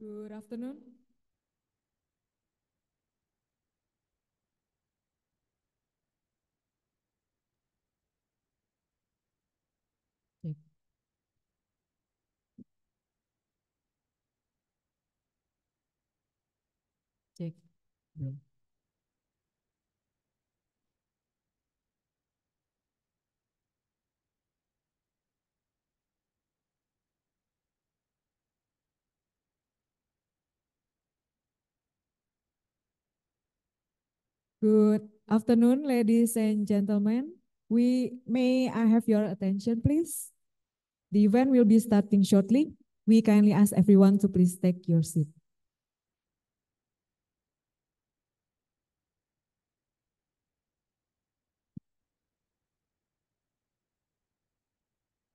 Good afternoon. Okay. Check. Good afternoon, ladies and gentlemen. We may I have your attention, please? The event will be starting shortly. We kindly ask everyone to please take your seat.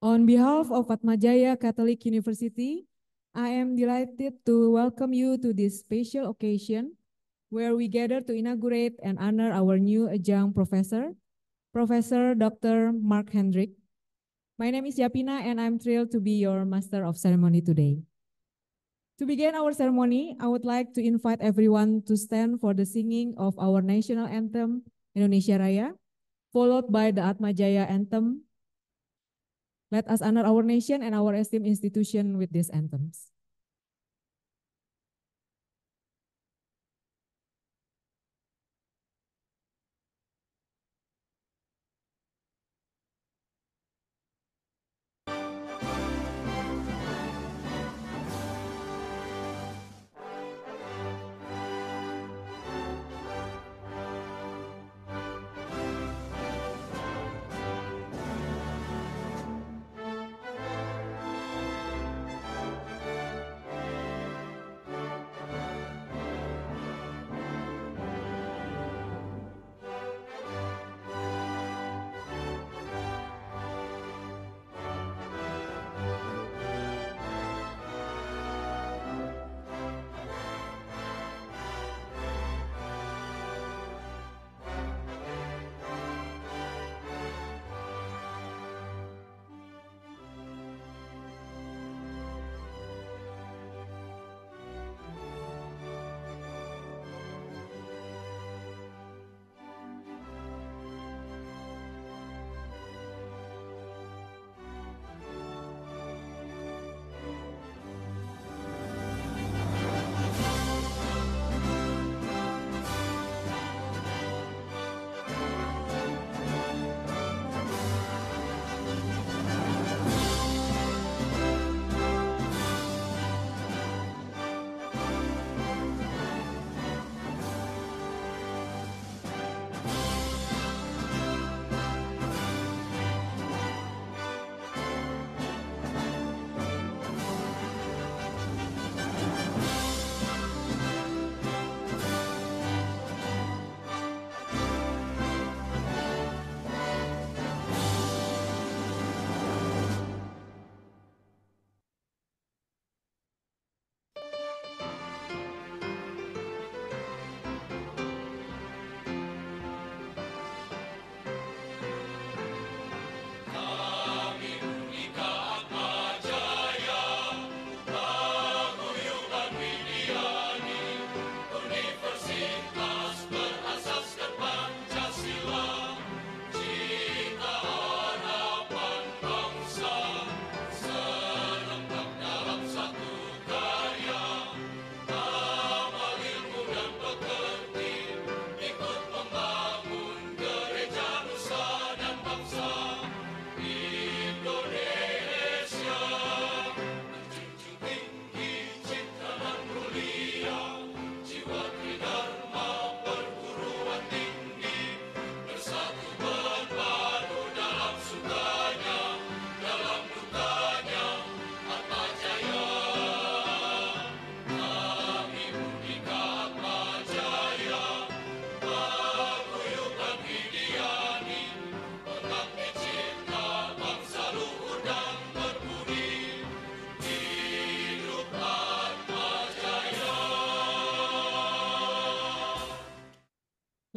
On behalf of Atmajaya Catholic University, I am delighted to welcome you to this special occasion where we gather to inaugurate and honor our new adjunct professor, Professor Dr. Mark Hendrick. My name is Yapina and I'm thrilled to be your Master of Ceremony today. To begin our ceremony, I would like to invite everyone to stand for the singing of our national anthem, Indonesia Raya, followed by the Atma Jaya anthem. Let us honor our nation and our esteemed institution with these anthems.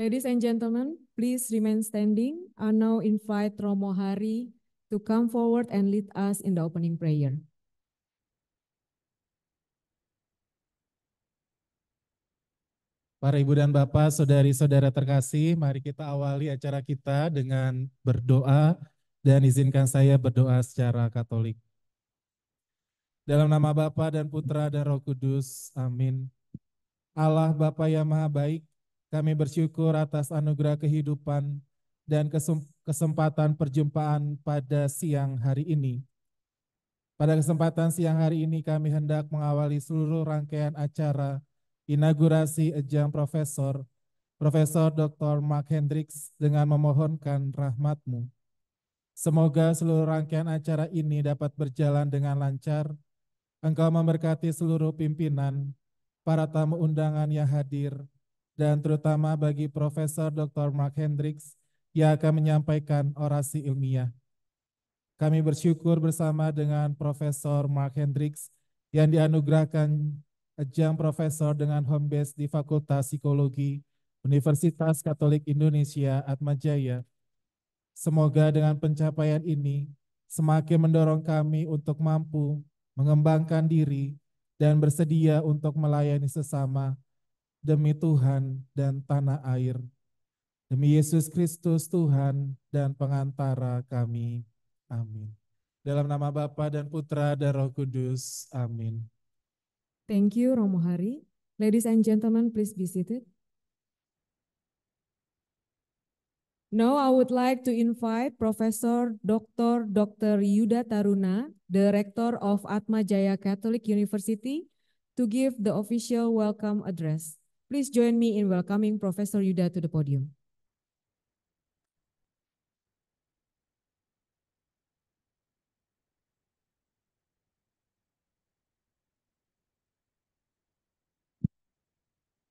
Ladies and gentlemen, please remain standing. I now invite Romo Hari to come forward and lead us in the opening prayer. Para ibu dan bapak, saudari-saudara terkasih, mari kita awali acara kita dengan berdoa dan izinkan saya berdoa secara Katolik. Dalam nama Bapa dan Putra dan Roh Kudus, amin. Allah Bapa yang Maha Baik, kami bersyukur atas anugerah kehidupan dan kesempatan perjumpaan pada siang hari ini. Pada kesempatan siang hari ini kami hendak mengawali seluruh rangkaian acara inaugurasi Ejang Profesor, Profesor Dr. Mark Hendricks dengan memohonkan rahmatmu. Semoga seluruh rangkaian acara ini dapat berjalan dengan lancar. Engkau memberkati seluruh pimpinan, para tamu undangan yang hadir, dan terutama bagi Profesor Dr. Mark Hendricks yang akan menyampaikan orasi ilmiah. Kami bersyukur bersama dengan Profesor Mark Hendricks yang dianugerahkan ajang profesor dengan home base di Fakultas Psikologi Universitas Katolik Indonesia Atmajaya. Semoga dengan pencapaian ini semakin mendorong kami untuk mampu mengembangkan diri dan bersedia untuk melayani sesama demi Tuhan dan tanah air, demi Yesus Kristus Tuhan dan pengantara kami. Amin. Dalam nama Bapa dan Putra dan Roh Kudus. Amin. Thank you Romo Hari. Ladies and gentlemen, please be seated. Now I would like to invite Professor Dr. Dr. Yuda Taruna, the Rector of Atma Jaya Catholic University, to give the official welcome address. Please join me in welcoming Professor Yuda to the podium.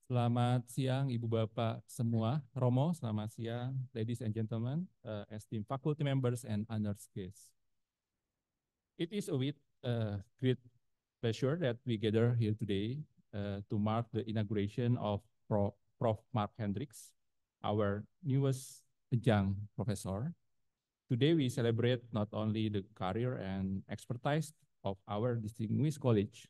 Selamat siang Ibu Bapak semua. Romo, selamat siang. Ladies and gentlemen, uh, esteemed faculty members and honored guests. It is with uh, great pleasure that we gather here today Uh, to mark the inauguration of Pro Prof. Mark Hendricks, our newest adjunct professor. Today, we celebrate not only the career and expertise of our distinguished college,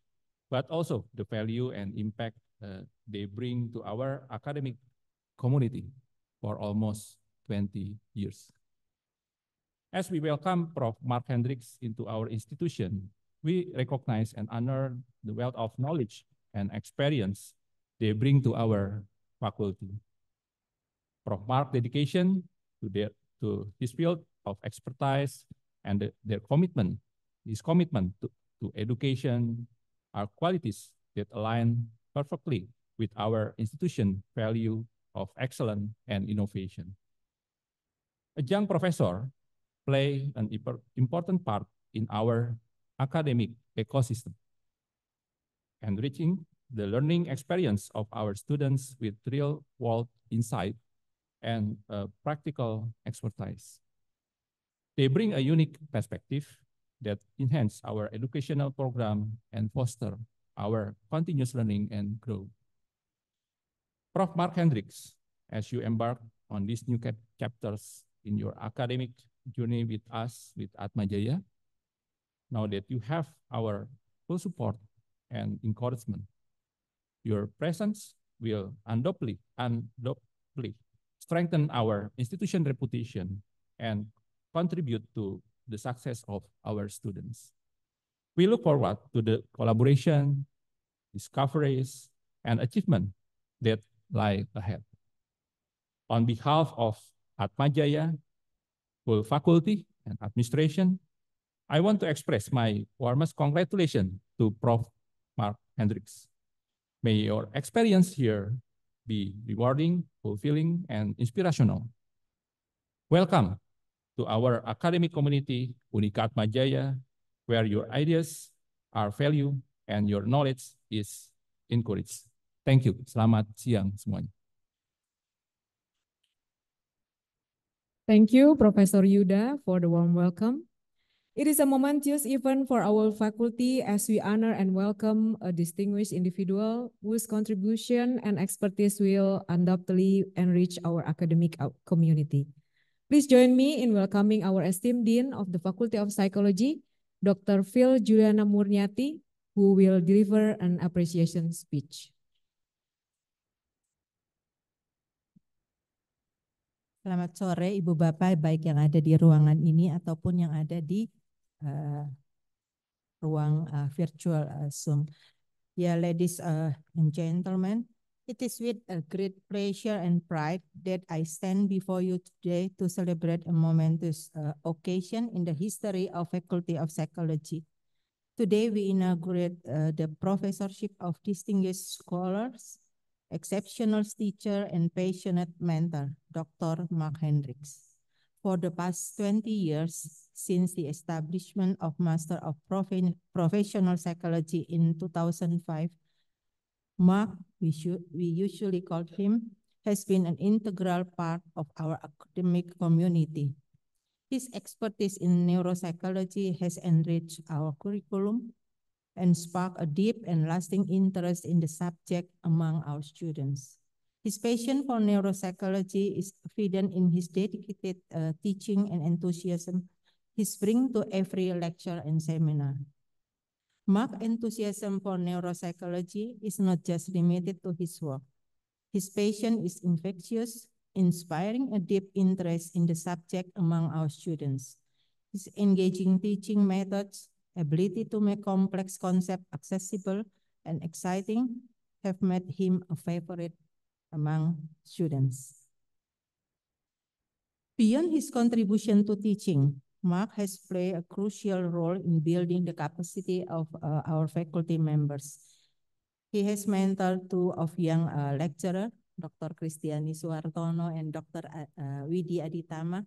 but also the value and impact uh, they bring to our academic community for almost 20 years. As we welcome Prof. Mark Hendricks into our institution, we recognize and honor the wealth of knowledge and experience they bring to our faculty. Prof. Mark's dedication to their to his field of expertise and the, their commitment, his commitment to, to education are qualities that align perfectly with our institution value of excellence and innovation. A young professor play an important part in our academic ecosystem, enriching the learning experience of our students with real-world insight and uh, practical expertise. They bring a unique perspective that enhance our educational program and foster our continuous learning and growth. Prof. Mark Hendricks, as you embark on these new cap chapters in your academic journey with us, with Atmajaya, now that you have our full support and encouragement, your presence will undoubtedly, undoubtedly strengthen our institution reputation and contribute to the success of our students. We look forward to the collaboration, discoveries, and achievement that lie ahead. On behalf of Atmajaya, full faculty and administration, I want to express my warmest congratulations to Prof. Mark Hendricks. May your experience here be rewarding, fulfilling, and inspirational. Welcome to our academic community, Unikat Majaya, where your ideas are valued and your knowledge is encouraged. Thank you. Selamat siang semuanya. Thank you, Professor Yuda, for the warm welcome. It is a momentous event for our faculty as we honor and welcome a distinguished individual whose contribution and expertise will undoubtedly enrich our academic community. Please join me in welcoming our esteemed Dean of the Faculty of Psychology, Dr. Phil Juliana Murniati, who will deliver an appreciation speech. Selamat sore Ibu Bapak baik yang ada di ruangan ini ataupun yang ada di uh, ruang uh, virtual uh, Zoom. Yeah, ladies uh, and gentlemen, it is with a great pleasure and pride that I stand before you today to celebrate a momentous uh, occasion in the history of Faculty of Psychology. Today, we inaugurate uh, the professorship of distinguished scholars, exceptional teacher, and passionate mentor, Dr. Mark Hendricks. For the past 20 years, since the establishment of Master of Prof Professional Psychology in 2005. Mark, we, we usually call him, has been an integral part of our academic community. His expertise in neuropsychology has enriched our curriculum and sparked a deep and lasting interest in the subject among our students. His passion for neuropsychology is evident in his dedicated uh, teaching and enthusiasm he's bring to every lecture and seminar. Mark's enthusiasm for neuropsychology is not just limited to his work. His passion is infectious, inspiring a deep interest in the subject among our students. His engaging teaching methods, ability to make complex concepts accessible and exciting have made him a favorite among students. Beyond his contribution to teaching, Mark has played a crucial role in building the capacity of uh, our faculty members. He has mentored two of young uh, lecturer, Dr. Kristiani Suartono and Dr. Uh, uh, Widi Aditama,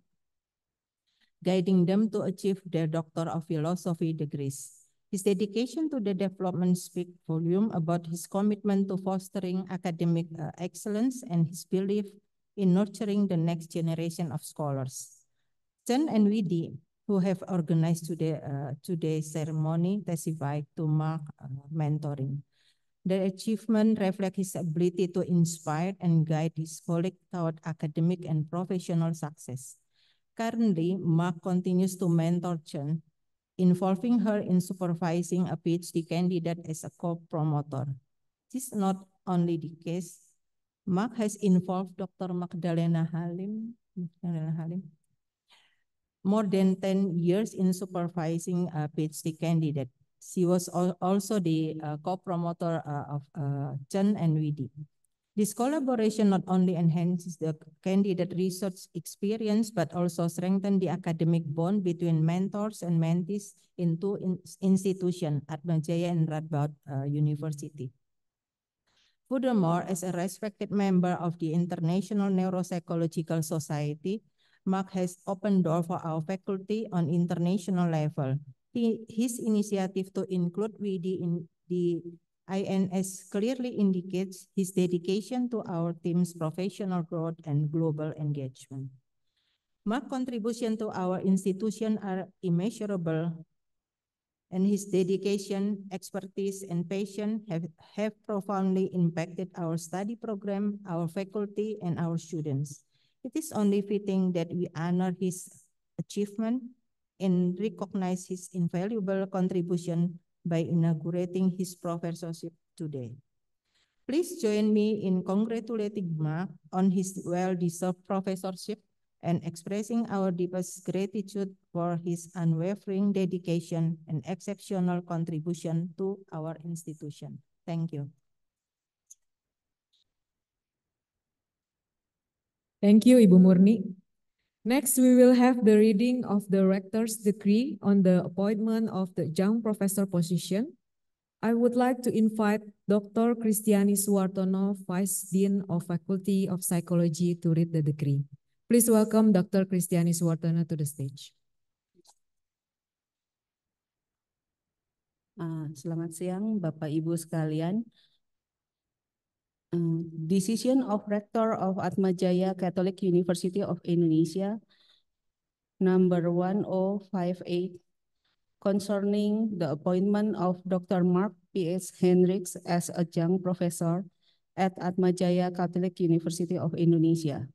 guiding them to achieve their Doctor of Philosophy degrees. His dedication to the development speaks volume about his commitment to fostering academic uh, excellence and his belief in nurturing the next generation of scholars. Chen and Widi, who have organized today, uh, today's ceremony, testified to mark uh, mentoring. Their achievement reflects his ability to inspire and guide his colleagues toward academic and professional success. Currently, Mark continues to mentor Chen, involving her in supervising a PhD candidate as a co-promoter. This is not only the case, Mark has involved Dr. Magdalena Halim, Magdalena Halim more than 10 years in supervising a PhD candidate. She was also the uh, co-promoter uh, of uh, Chen and Widi. This collaboration not only enhances the candidate research experience, but also strengthens the academic bond between mentors and mentees in two in institutions, Atmajaya and Radboud uh, University. Furthermore, as a respected member of the International Neuropsychological Society, Mark has opened door for our faculty on international level. He, his initiative to include VD in the INS clearly indicates his dedication to our team's professional growth and global engagement. Mark's contribution to our institution are immeasurable, and his dedication, expertise, and passion have, have profoundly impacted our study program, our faculty, and our students. It is only fitting that we honor his achievement and recognize his invaluable contribution by inaugurating his professorship today. Please join me in congratulating Mark on his well-deserved professorship and expressing our deepest gratitude for his unwavering dedication and exceptional contribution to our institution. Thank you. Thank you, Ibu Murni. Next, we will have the reading of the Rector's Decree on the appointment of the Young Professor position. I would like to invite Dr. Kristiani Suwartono, Vice Dean of Faculty of Psychology, to read the decree. Please welcome Dr. Kristiani Suwartono to the stage. Ah, selamat siang Bapak Ibu sekalian. Mm, decision of Rector of Atmajaya Catholic University of Indonesia, number 1058, concerning the appointment of Dr. Mark S. Hendricks as a Young professor at Atmajaya Catholic University of Indonesia.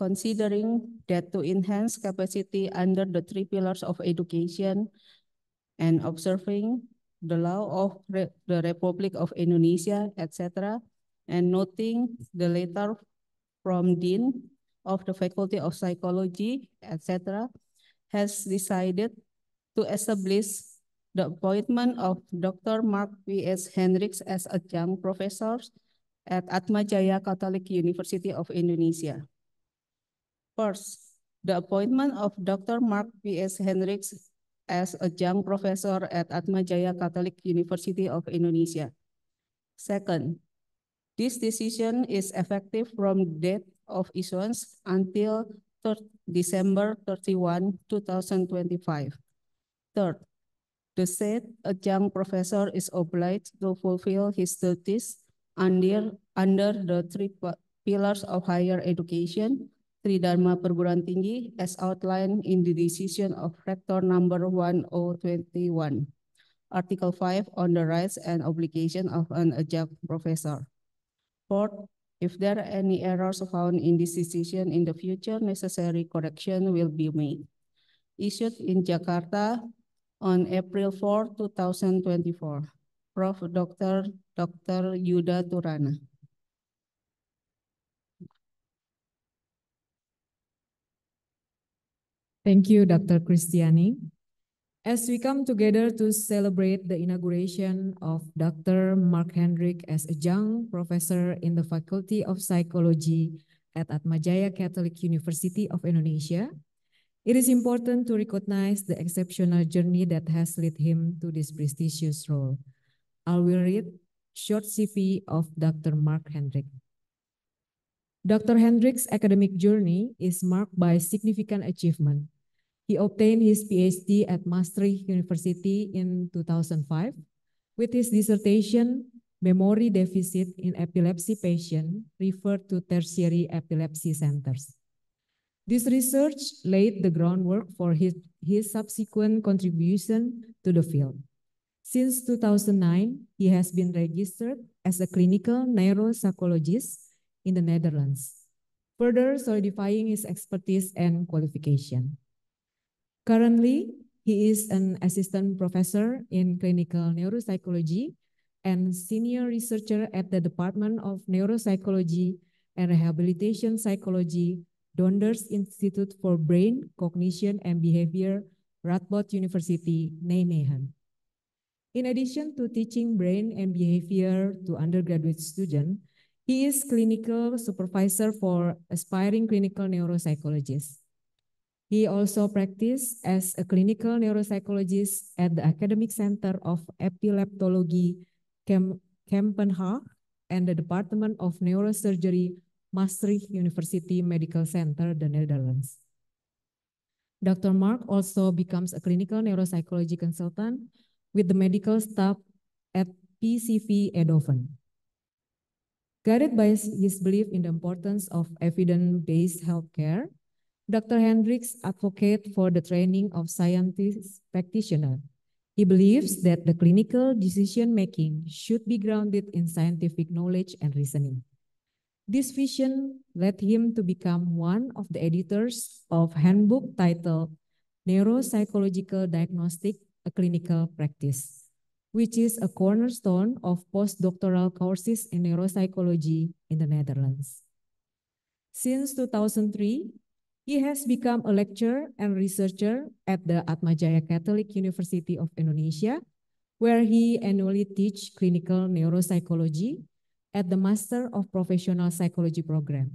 Considering that to enhance capacity under the three pillars of education and observing the law of the Republic of Indonesia, etc., and noting the letter from Dean of the Faculty of Psychology, etc., has decided to establish the appointment of Dr. Mark V.S. Hendricks as adjunct professor at Atma Jaya Catholic University of Indonesia. First, the appointment of Dr. Mark V.S. Hendricks as adjunct professor at Atma Jaya Catholic University of Indonesia. Second, this decision is effective from date of issuance until December 31, 2025. Third, the said adjunct professor is obliged to fulfill his duties under, under the three pillars of higher education, Tridharma Perguruan Tinggi as outlined in the decision of Rector number 1021, Article 5 on the rights and obligation of an adjunct professor. Fourth, if there are any errors found in this decision in the future, necessary correction will be made. Issued in Jakarta on April 4, 2024. Prof. Dr. Dr. Yuda Turana. Thank you, Dr. Cristiani. As we come together to celebrate the inauguration of Dr. Mark Hendrick as a young professor in the Faculty of Psychology at Atmajaya Catholic University of Indonesia, it is important to recognize the exceptional journey that has led him to this prestigious role. I will read short CV of Dr. Mark Hendrick. Dr. Hendrick's academic journey is marked by significant achievement. He obtained his PhD at Maastricht University in 2005. With his dissertation, Memory Deficit in Epilepsy Patient, referred to tertiary epilepsy centers. This research laid the groundwork for his, his subsequent contribution to the field. Since 2009, he has been registered as a clinical neuropsychologist in the Netherlands, further solidifying his expertise and qualification. Currently, he is an assistant professor in clinical neuropsychology and senior researcher at the Department of Neuropsychology and Rehabilitation Psychology, Donders Institute for Brain, Cognition, and Behavior, Radboud University, Nijmegen. In addition to teaching brain and behavior to undergraduate students, he is clinical supervisor for aspiring clinical neuropsychologists. He also practiced as a clinical neuropsychologist at the Academic Center of Epileptology, Camp Kempenhag, and the Department of Neurosurgery, Maastricht University Medical Center, the Netherlands. Dr. Mark also becomes a clinical neuropsychology consultant with the medical staff at PCV Eindhoven. Guided by his belief in the importance of evidence-based healthcare, Dr. Hendricks advocates for the training of scientists practitioners. He believes that the clinical decision-making should be grounded in scientific knowledge and reasoning. This vision led him to become one of the editors of handbook titled Neuropsychological Diagnostic, a Clinical Practice, which is a cornerstone of postdoctoral courses in neuropsychology in the Netherlands. Since 2003, He has become a lecturer and researcher at the Atmajaya Catholic University of Indonesia, where he annually teach clinical neuropsychology at the Master of Professional Psychology program.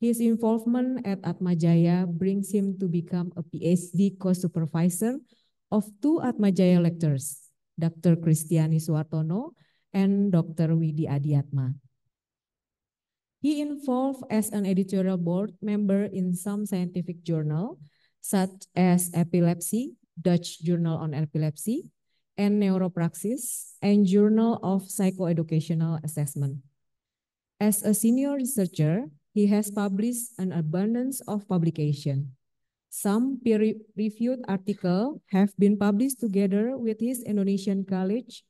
His involvement at Atmajaya brings him to become a PhD co-supervisor of two Atmajaya lectures, Dr. Christiani Suwartono and Dr. Widi Adiatma. He involved as an editorial board member in some scientific journal, such as Epilepsy, Dutch Journal on Epilepsy, and Neuropraxis, and Journal of Psychoeducational Assessment. As a senior researcher, he has published an abundance of publication. Some peer-reviewed articles have been published together with his Indonesian colleagues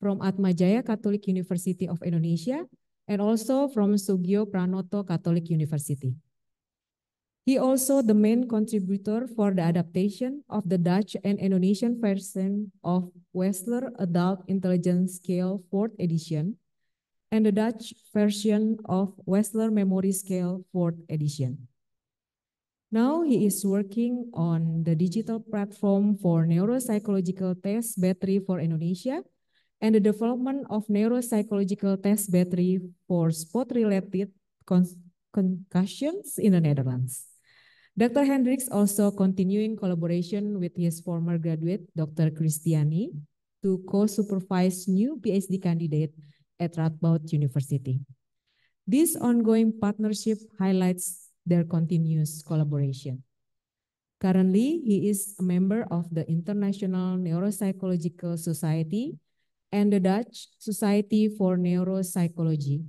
from Atmajaya Catholic University of Indonesia and also from Sugio Pranoto Catholic University. He also the main contributor for the adaptation of the Dutch and Indonesian version of Wessler Adult Intelligence Scale 4th edition and the Dutch version of Wessler Memory Scale 4th edition. Now he is working on the digital platform for neuropsychological test battery for Indonesia and the development of neuropsychological test battery for sport-related con concussions in the Netherlands. Dr. Hendricks also continuing collaboration with his former graduate, Dr. Christiani, to co-supervise new PhD candidate at Radboud University. This ongoing partnership highlights their continuous collaboration. Currently, he is a member of the International Neuropsychological Society and the Dutch Society for Neuropsychology.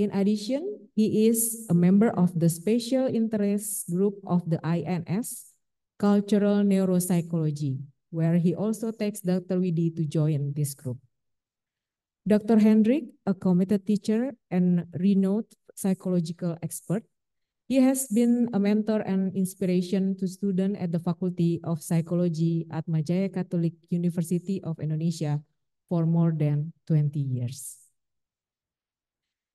In addition, he is a member of the Special Interest Group of the INS, Cultural Neuropsychology, where he also takes Dr. Widi to join this group. Dr. Hendrik, a committed teacher and renowned psychological expert, he has been a mentor and inspiration to students at the Faculty of Psychology at Majaya Catholic University of Indonesia for more than 20 years.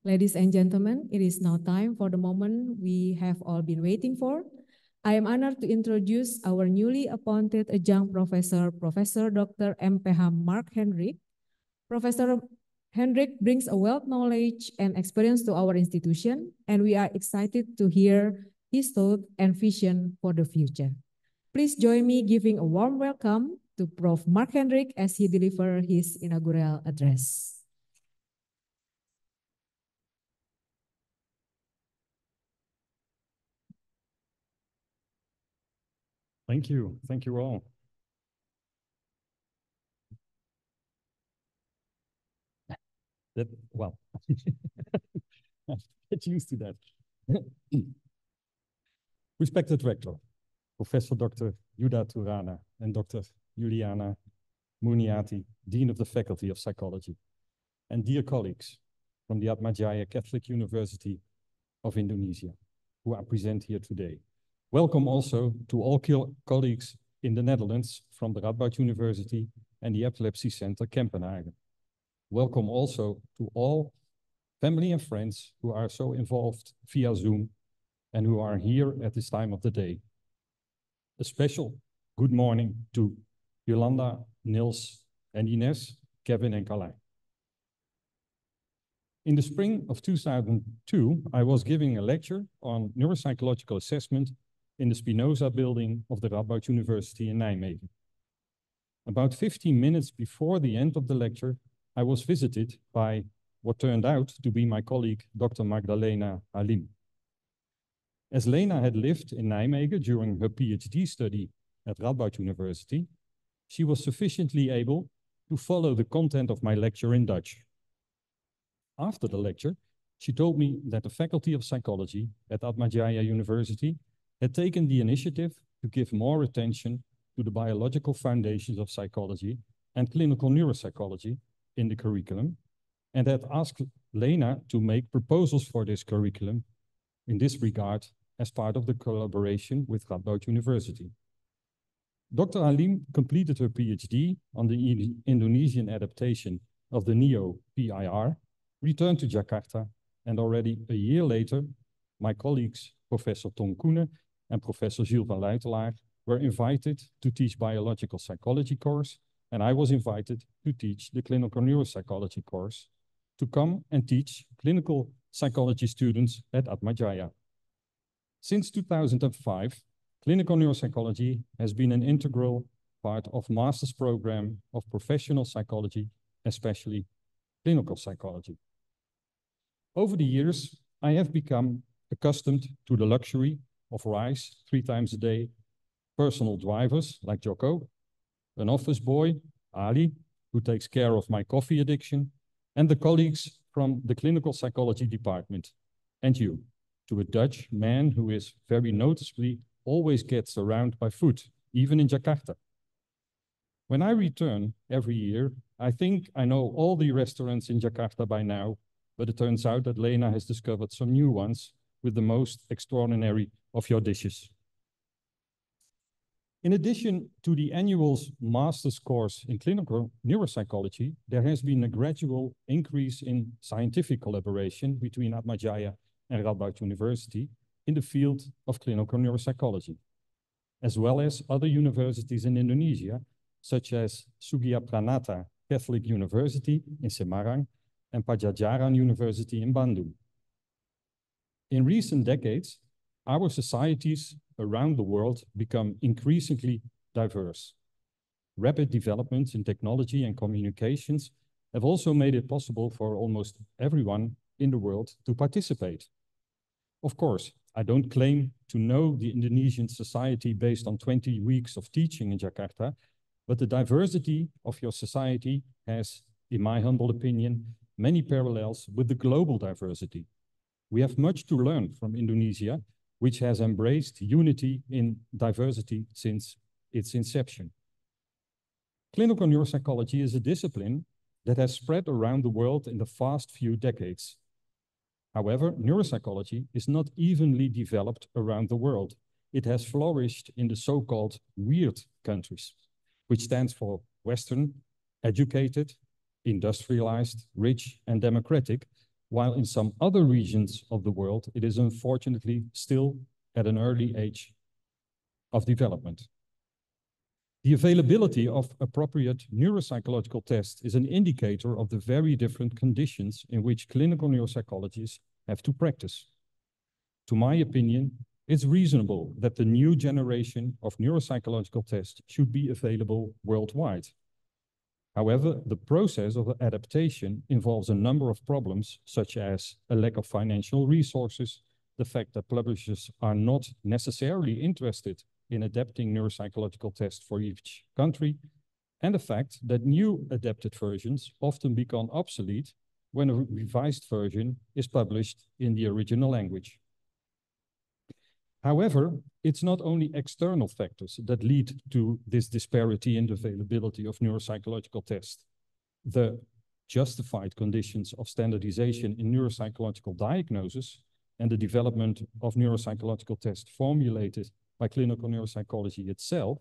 Ladies and gentlemen, it is now time for the moment we have all been waiting for. I am honored to introduce our newly appointed adjunct professor, Professor Dr. MPH Mark Hendrick. Professor Hendrick brings a wealth knowledge and experience to our institution, and we are excited to hear his thought and vision for the future. Please join me giving a warm welcome to Prof. Mark Hendrick as he delivered his inaugural address. Thank you. Thank you all. That, well, get used to that. Respected Rector, Professor Dr. Juda Turana and Dr. Juliana Muniati, Dean of the Faculty of Psychology, and dear colleagues from the Atmajaya Catholic University of Indonesia, who are present here today. Welcome also to all colleagues in the Netherlands from the Radboud University and the Epilepsy Center Kempenhagen. Welcome also to all family and friends who are so involved via Zoom and who are here at this time of the day. A special good morning to Yolanda, Nils, and Ines, Kevin, and Calais. In the spring of 2002, I was giving a lecture on neuropsychological assessment in the Spinoza building of the Radboud University in Nijmegen. About 15 minutes before the end of the lecture, I was visited by what turned out to be my colleague, Dr. Magdalena Halim. As Lena had lived in Nijmegen during her PhD study at Radboud University, she was sufficiently able to follow the content of my lecture in Dutch. After the lecture, she told me that the Faculty of Psychology at Atmajaya University had taken the initiative to give more attention to the biological foundations of psychology and clinical neuropsychology in the curriculum and had asked Lena to make proposals for this curriculum in this regard as part of the collaboration with Radboud University. Dr. Alim completed her PhD on the Indonesian adaptation of the NEO-PIR, returned to Jakarta, and already a year later, my colleagues Professor Tom and Professor Gilles van Luitelaar were invited to teach biological psychology course, and I was invited to teach the clinical neuropsychology course to come and teach clinical psychology students at Atmajaya. Since 2005, Clinical neuropsychology has been an integral part of master's program of professional psychology, especially clinical psychology. Over the years, I have become accustomed to the luxury of rice three times a day, personal drivers like Joko, an office boy, Ali, who takes care of my coffee addiction, and the colleagues from the clinical psychology department, and you, to a Dutch man who is very noticeably always gets around by foot, even in Jakarta. When I return every year, I think I know all the restaurants in Jakarta by now, but it turns out that Lena has discovered some new ones with the most extraordinary of your dishes. In addition to the annual's master's course in clinical neuropsychology, there has been a gradual increase in scientific collaboration between Atmajaya and Radboud University, in the field of clinical neuropsychology, as well as other universities in Indonesia, such as Sugia Pranata Catholic University in Semarang and Pajajaran University in Bandung. In recent decades, our societies around the world become increasingly diverse. Rapid developments in technology and communications have also made it possible for almost everyone in the world to participate. Of course, I don't claim to know the Indonesian society based on 20 weeks of teaching in Jakarta, but the diversity of your society has, in my humble opinion, many parallels with the global diversity. We have much to learn from Indonesia, which has embraced unity in diversity since its inception. Clinical neuropsychology is a discipline that has spread around the world in the past few decades However, neuropsychology is not evenly developed around the world. It has flourished in the so-called weird countries, which stands for Western, educated, industrialized, rich, and democratic, while in some other regions of the world, it is unfortunately still at an early age of development. The availability of appropriate neuropsychological tests is an indicator of the very different conditions in which clinical neuropsychologists have to practice. To my opinion, it's reasonable that the new generation of neuropsychological tests should be available worldwide. However, the process of adaptation involves a number of problems, such as a lack of financial resources, the fact that publishers are not necessarily interested in adapting neuropsychological tests for each country, and the fact that new adapted versions often become obsolete when a revised version is published in the original language. However, it's not only external factors that lead to this disparity in the availability of neuropsychological tests. The justified conditions of standardization in neuropsychological diagnosis and the development of neuropsychological tests formulated by clinical neuropsychology itself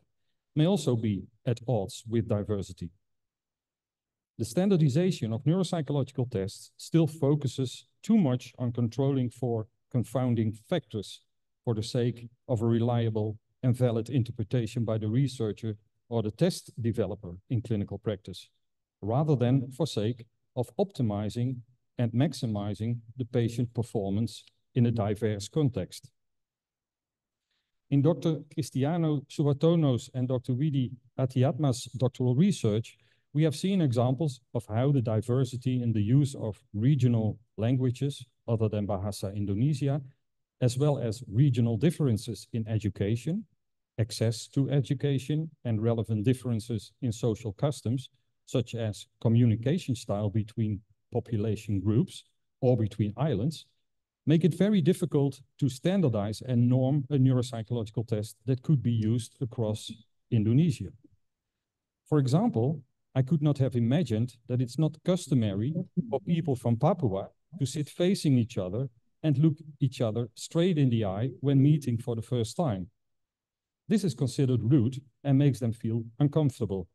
may also be at odds with diversity. The standardization of neuropsychological tests still focuses too much on controlling for confounding factors for the sake of a reliable and valid interpretation by the researcher or the test developer in clinical practice, rather than for sake of optimizing and maximizing the patient performance in a diverse context. In Dr. Cristiano Suatono's and Dr. Widi Atiatma's doctoral research, we have seen examples of how the diversity in the use of regional languages, other than Bahasa Indonesia, as well as regional differences in education, access to education, and relevant differences in social customs, such as communication style between population groups or between islands, make it very difficult to standardize and norm a neuropsychological test that could be used across Indonesia. For example, I could not have imagined that it's not customary for people from Papua to sit facing each other and look each other straight in the eye when meeting for the first time. This is considered rude and makes them feel uncomfortable,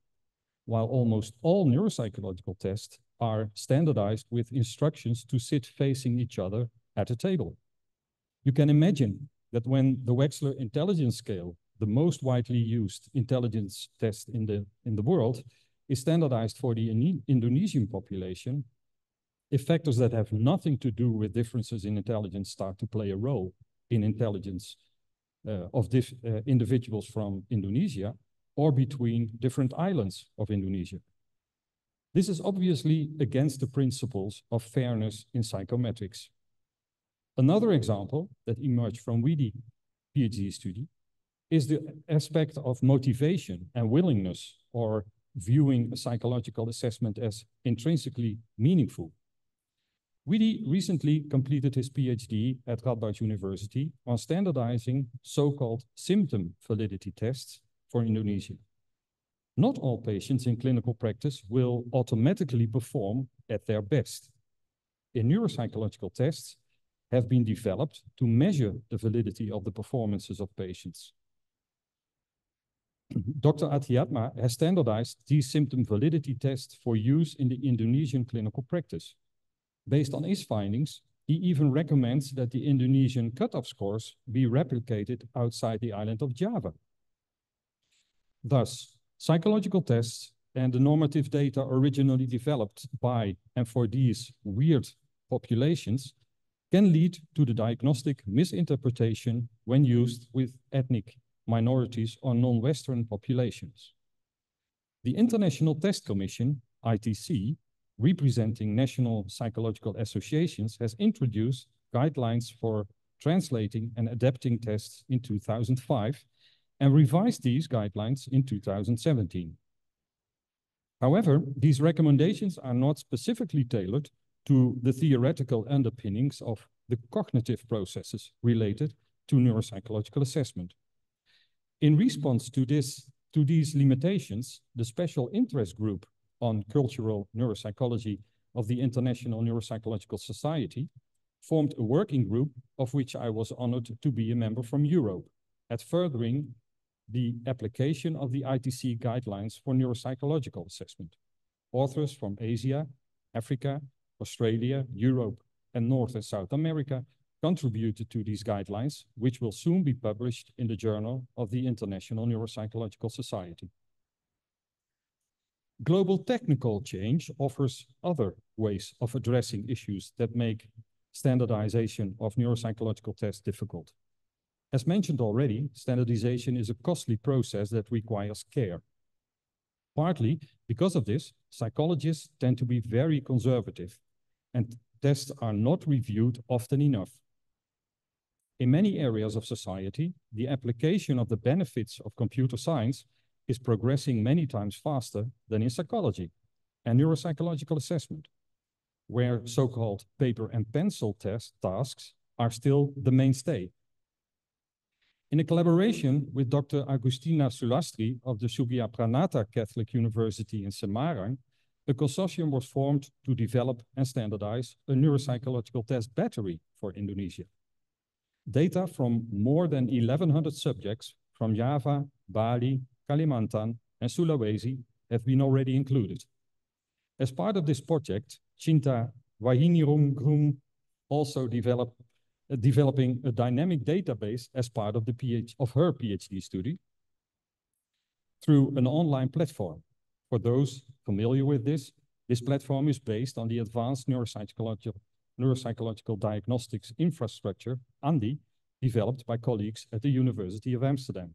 while almost all neuropsychological tests are standardized with instructions to sit facing each other at a table. You can imagine that when the Wechsler intelligence scale, the most widely used intelligence test in the, in the world, is standardized for the Indonesian population, if factors that have nothing to do with differences in intelligence start to play a role in intelligence uh, of uh, individuals from Indonesia or between different islands of Indonesia. This is obviously against the principles of fairness in psychometrics. Another example that emerged from WIDI PhD study is the aspect of motivation and willingness or viewing a psychological assessment as intrinsically meaningful. Weedy recently completed his PhD at Radboud University on standardizing so-called symptom validity tests for Indonesia. Not all patients in clinical practice will automatically perform at their best. In neuropsychological tests, have been developed to measure the validity of the performances of patients. Dr. Atiatma has standardized these symptom validity tests for use in the Indonesian clinical practice. Based on his findings, he even recommends that the Indonesian cutoff scores be replicated outside the island of Java. Thus, psychological tests and the normative data originally developed by and for these weird populations can lead to the diagnostic misinterpretation when used with ethnic minorities or non-Western populations. The International Test Commission, ITC, representing national psychological associations, has introduced guidelines for translating and adapting tests in 2005 and revised these guidelines in 2017. However, these recommendations are not specifically tailored to the theoretical underpinnings of the cognitive processes related to neuropsychological assessment. In response to, this, to these limitations, the special interest group on cultural neuropsychology of the International Neuropsychological Society formed a working group of which I was honored to be a member from Europe at furthering the application of the ITC guidelines for neuropsychological assessment. Authors from Asia, Africa, Australia, Europe, and North and South America contributed to these guidelines, which will soon be published in the Journal of the International Neuropsychological Society. Global technical change offers other ways of addressing issues that make standardization of neuropsychological tests difficult. As mentioned already, standardization is a costly process that requires care. Partly because of this, psychologists tend to be very conservative and tests are not reviewed often enough. In many areas of society, the application of the benefits of computer science is progressing many times faster than in psychology and neuropsychological assessment, where so-called paper and pencil test tasks are still the mainstay in a collaboration with Dr. Agustina Sulastri of the Sugia Pranata Catholic University in Semarang, a consortium was formed to develop and standardize a neuropsychological test battery for Indonesia. Data from more than 1,100 subjects from Java, Bali, Kalimantan, and Sulawesi have been already included. As part of this project, Chinta Wahinirumgrum also developed uh, developing a dynamic database as part of the PhD of her PhD study through an online platform. For those familiar with this, this platform is based on the advanced neuropsychological, neuropsychological diagnostics infrastructure, ANDI, developed by colleagues at the University of Amsterdam.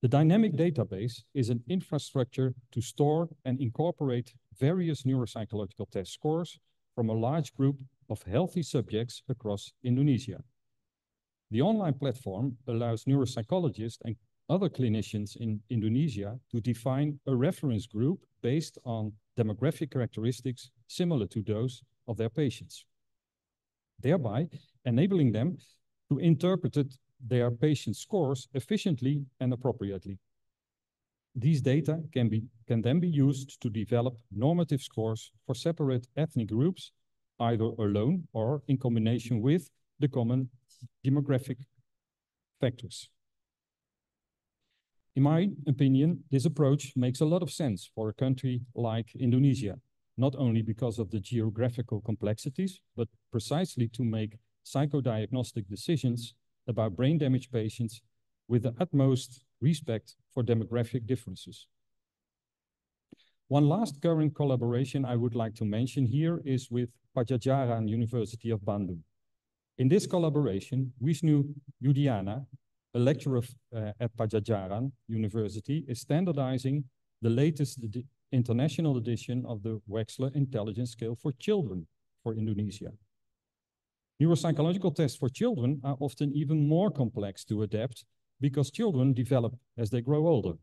The dynamic database is an infrastructure to store and incorporate various neuropsychological test scores from a large group of healthy subjects across Indonesia. The online platform allows neuropsychologists and other clinicians in Indonesia to define a reference group based on demographic characteristics similar to those of their patients, thereby enabling them to interpret their patient scores efficiently and appropriately. These data can, be, can then be used to develop normative scores for separate ethnic groups either alone or in combination with the common demographic factors. In my opinion, this approach makes a lot of sense for a country like Indonesia, not only because of the geographical complexities, but precisely to make psychodiagnostic decisions about brain damage patients with the utmost respect for demographic differences. One last current collaboration I would like to mention here is with Padjadjaran University of Bandung. In this collaboration, Vishnu Yudiana, a lecturer uh, at Padjadjaran University, is standardizing the latest international edition of the Wechsler Intelligence Scale for Children for Indonesia. Neuropsychological tests for children are often even more complex to adapt because children develop as they grow older.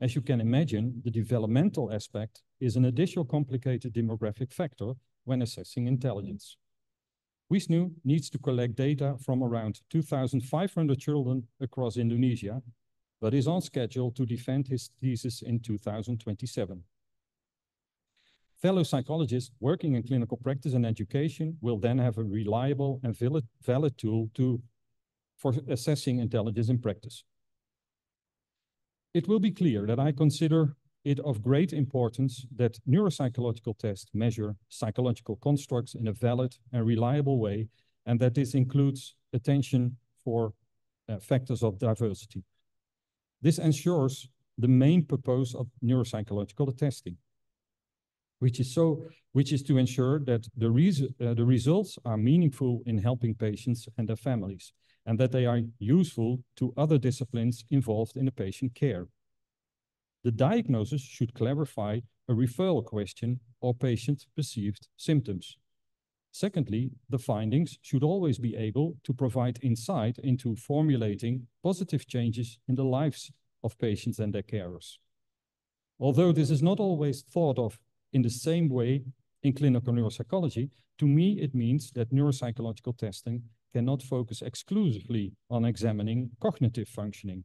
As you can imagine, the developmental aspect is an additional complicated demographic factor when assessing intelligence. WISNU needs to collect data from around 2,500 children across Indonesia, but is on schedule to defend his thesis in 2027. Fellow psychologists working in clinical practice and education will then have a reliable and valid tool to, for assessing intelligence in practice. It will be clear that I consider it of great importance that neuropsychological tests measure psychological constructs in a valid and reliable way, and that this includes attention for uh, factors of diversity. This ensures the main purpose of neuropsychological testing, which is so, which is to ensure that the, res uh, the results are meaningful in helping patients and their families and that they are useful to other disciplines involved in the patient care. The diagnosis should clarify a referral question or patient perceived symptoms. Secondly, the findings should always be able to provide insight into formulating positive changes in the lives of patients and their carers. Although this is not always thought of in the same way in clinical neuropsychology, to me it means that neuropsychological testing cannot focus exclusively on examining cognitive functioning.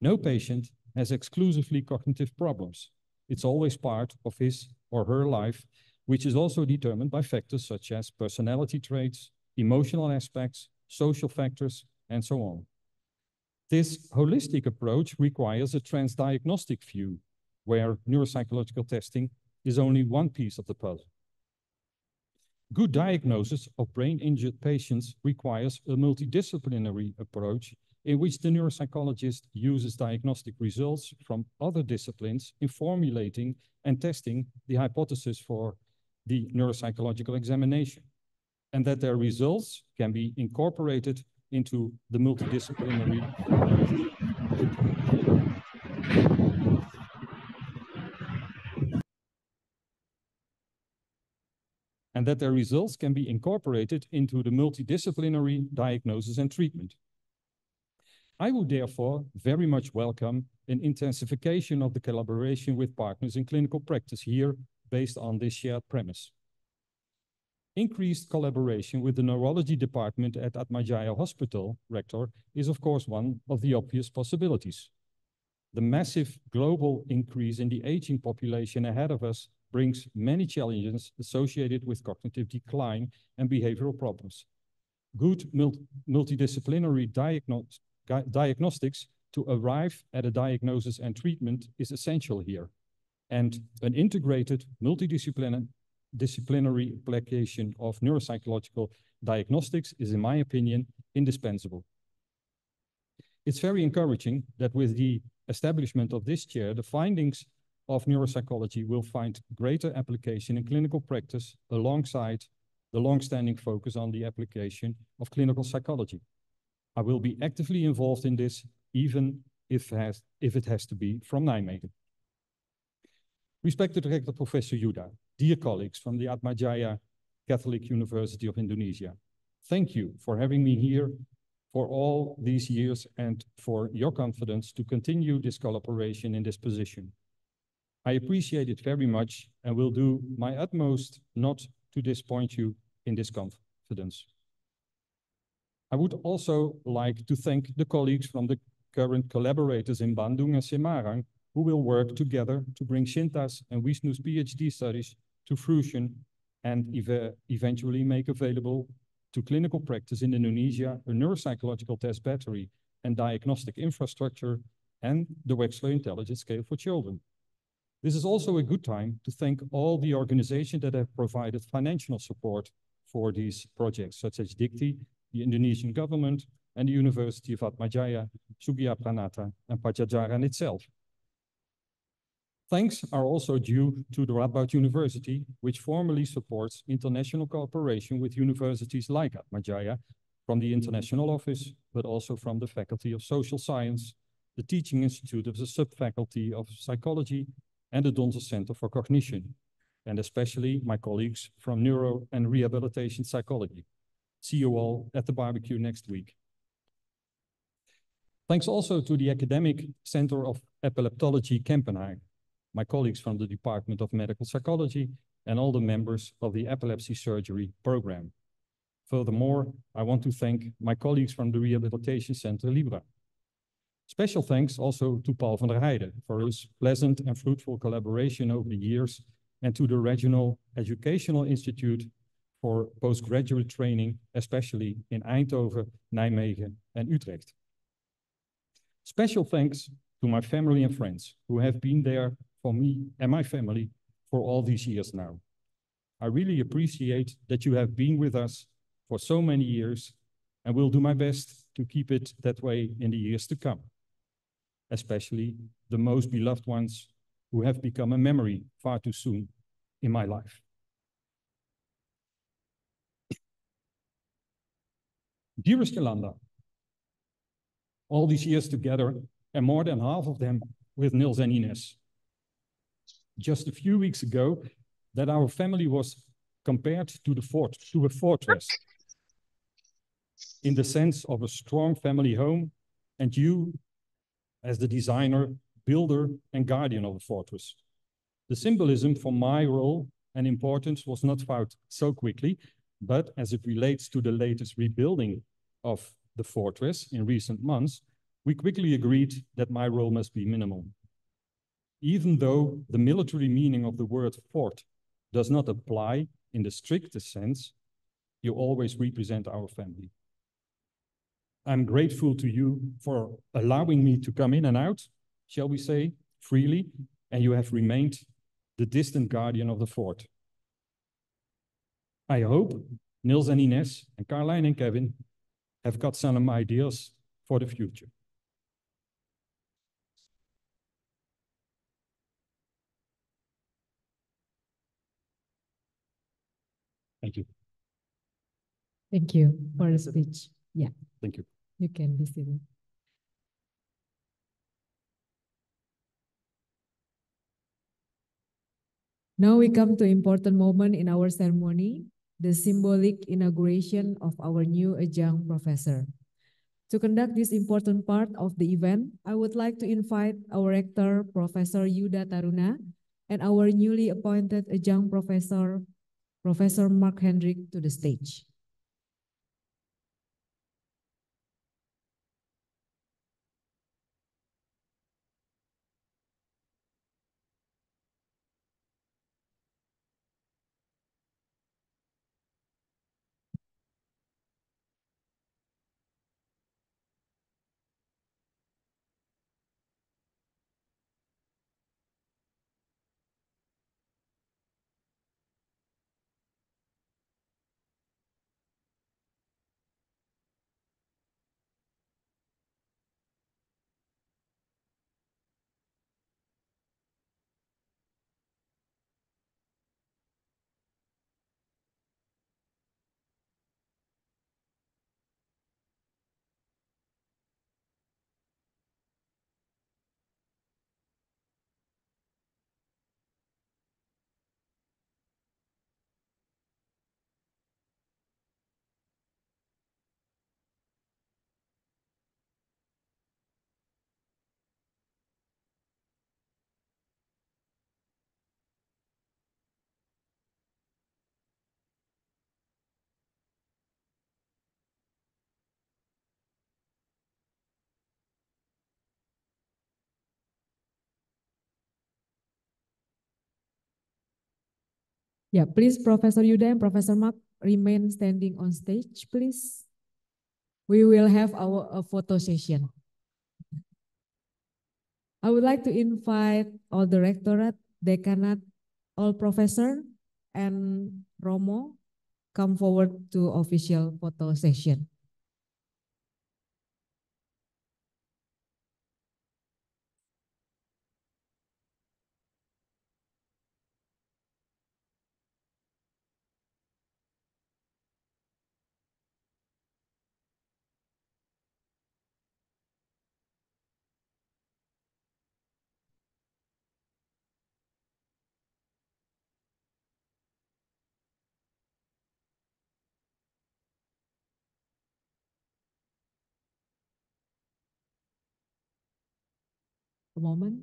No patient has exclusively cognitive problems. It's always part of his or her life, which is also determined by factors such as personality traits, emotional aspects, social factors, and so on. This holistic approach requires a transdiagnostic view, where neuropsychological testing is only one piece of the puzzle. Good diagnosis of brain injured patients requires a multidisciplinary approach in which the neuropsychologist uses diagnostic results from other disciplines in formulating and testing the hypothesis for the neuropsychological examination, and that their results can be incorporated into the multidisciplinary that their results can be incorporated into the multidisciplinary diagnosis and treatment. I would therefore very much welcome an intensification of the collaboration with partners in clinical practice here based on this shared premise. Increased collaboration with the neurology department at Atmajaya Hospital, Rector, is of course one of the obvious possibilities. The massive global increase in the aging population ahead of us brings many challenges associated with cognitive decline and behavioral problems. Good multidisciplinary diagnostics to arrive at a diagnosis and treatment is essential here. And an integrated multidisciplinary application of neuropsychological diagnostics is, in my opinion, indispensable. It's very encouraging that with the establishment of this chair, the findings of neuropsychology will find greater application in clinical practice alongside the long-standing focus on the application of clinical psychology. I will be actively involved in this, even if, has, if it has to be from Nijmegen. Respected Rector Professor Yuda, dear colleagues from the Atmajaya Catholic University of Indonesia, thank you for having me here for all these years and for your confidence to continue this collaboration in this position. I appreciate it very much and will do my utmost not to disappoint you in this confidence. I would also like to thank the colleagues from the current collaborators in Bandung and Semarang who will work together to bring Shinta's and Vishnu's PhD studies to fruition and ev eventually make available to clinical practice in Indonesia a neuropsychological test battery and diagnostic infrastructure and the Wechsler Intelligence Scale for Children. This is also a good time to thank all the organizations that have provided financial support for these projects, such as Dikti, the Indonesian government, and the University of Atmajaya, Sugia Pranata, and Pajajaran itself. Thanks are also due to the Radboud University, which formally supports international cooperation with universities like Atmajaya from the International Office, but also from the Faculty of Social Science, the Teaching Institute of the Subfaculty of Psychology, and the Donzel Center for Cognition, and especially my colleagues from Neuro and Rehabilitation Psychology. See you all at the barbecue next week. Thanks also to the Academic Center of Epileptology Kempenheim, my colleagues from the Department of Medical Psychology, and all the members of the Epilepsy Surgery Program. Furthermore, I want to thank my colleagues from the Rehabilitation Center Libra. Special thanks also to Paul van der Heijden for his pleasant and fruitful collaboration over the years and to the Regional Educational Institute for postgraduate training, especially in Eindhoven, Nijmegen and Utrecht. Special thanks to my family and friends who have been there for me and my family for all these years now. I really appreciate that you have been with us for so many years and will do my best to keep it that way in the years to come especially the most beloved ones who have become a memory far too soon in my life. Dearest Yolanda, all these years together, and more than half of them with Nils and Ines. Just a few weeks ago, that our family was compared to, the fort to a fortress in the sense of a strong family home, and you as the designer, builder, and guardian of the fortress. The symbolism for my role and importance was not found so quickly, but as it relates to the latest rebuilding of the fortress in recent months, we quickly agreed that my role must be minimal. Even though the military meaning of the word fort does not apply in the strictest sense, you always represent our family. I'm grateful to you for allowing me to come in and out, shall we say, freely, and you have remained the distant guardian of the fort. I hope Nils and Ines and Caroline and Kevin have got some ideas for the future. Thank you. Thank you for the speech. Yeah. Thank you. You can be seated. Now we come to important moment in our ceremony, the symbolic inauguration of our new adjunct professor. To conduct this important part of the event, I would like to invite our rector, Professor Yuda Taruna, and our newly appointed adjunct professor, Professor Mark Hendrick, to the stage. Yeah, please, Professor Yuda and Professor Mark, remain standing on stage, please. We will have our photo session. I would like to invite all the rectorate, decanate, all professor, and Romo come forward to official photo session. a moment.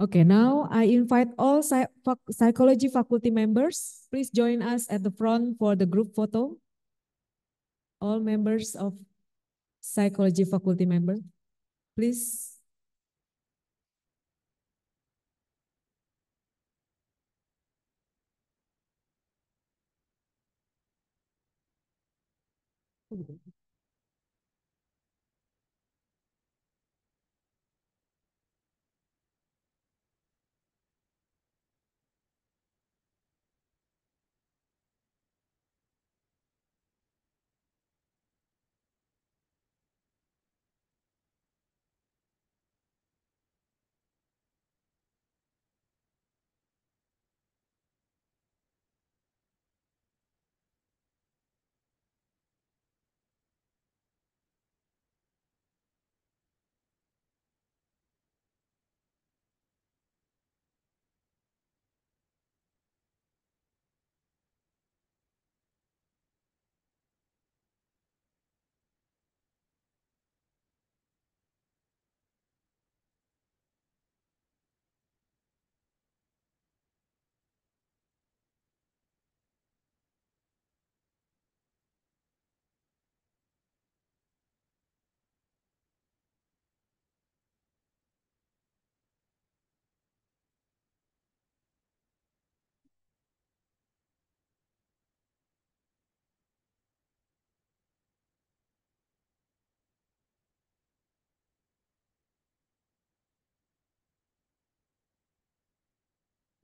Okay, now I invite all psychology faculty members. Please join us at the front for the group photo. All members of psychology faculty member, please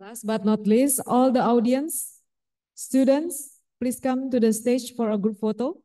Last but not least, all the audience, students, please come to the stage for a group photo.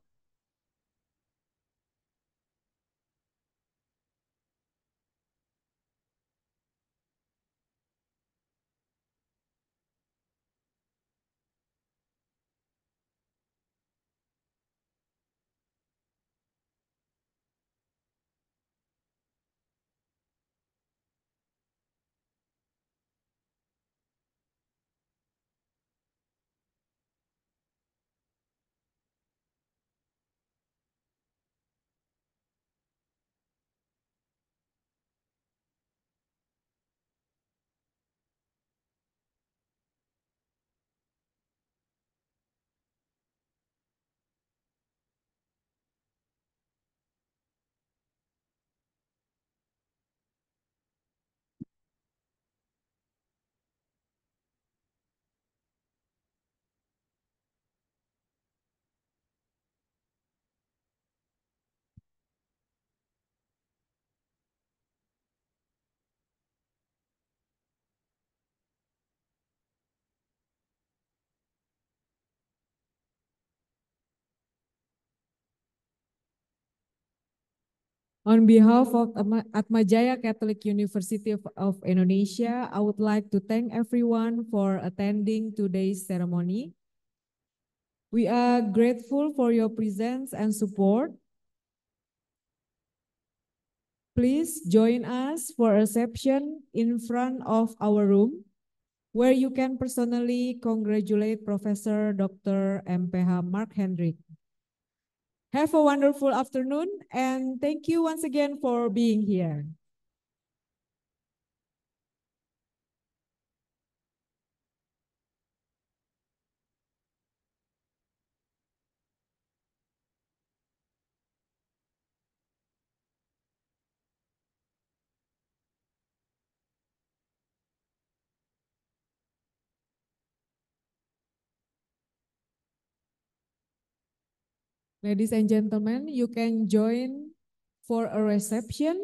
On behalf of Atmajaya Catholic University of Indonesia, I would like to thank everyone for attending today's ceremony. We are grateful for your presence and support. Please join us for a reception in front of our room where you can personally congratulate Professor Dr. MPH Mark Hendrik. Have a wonderful afternoon and thank you once again for being here. Ladies and gentlemen, you can join for a reception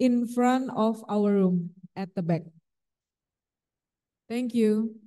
in front of our room at the back. Thank you.